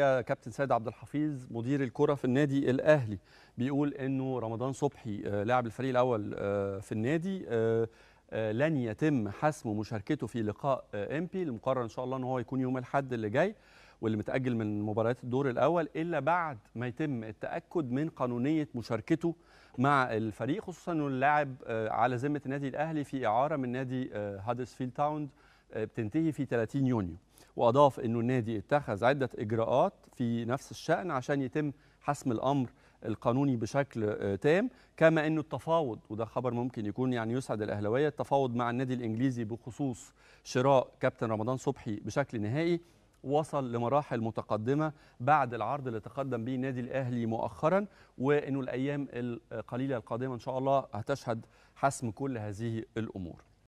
كابتن سيد عبد الحفيظ مدير الكره في النادي الاهلي بيقول انه رمضان صبحي آه، لاعب الفريق الاول آه، في النادي آه، لن يتم حسم مشاركته في لقاء امبي المقرر ان شاء الله ان هو يكون يوم الاحد اللي جاي واللي متاجل من مباريات الدور الاول الا بعد ما يتم التاكد من قانونيه مشاركته مع الفريق خصوصا انه اللاعب على ذمه النادي الاهلي في اعاره من نادي هادرسفيلد تاوند آه، بتنتهي في 30 يونيو واضاف انه النادي اتخذ عده اجراءات في نفس الشان عشان يتم حسم الامر القانوني بشكل آه، تام كما انه التفاوض وده خبر ممكن يكون يعني يسعد الاهلاويه التفاوض مع النادي الانجليزي بخصوص شراء كابتن رمضان صبحي بشكل نهائي وصل لمراحل متقدمه بعد العرض اللي تقدم به النادي الاهلي مؤخرا وانه الايام القليله القادمه ان شاء الله هتشهد حسم كل هذه الامور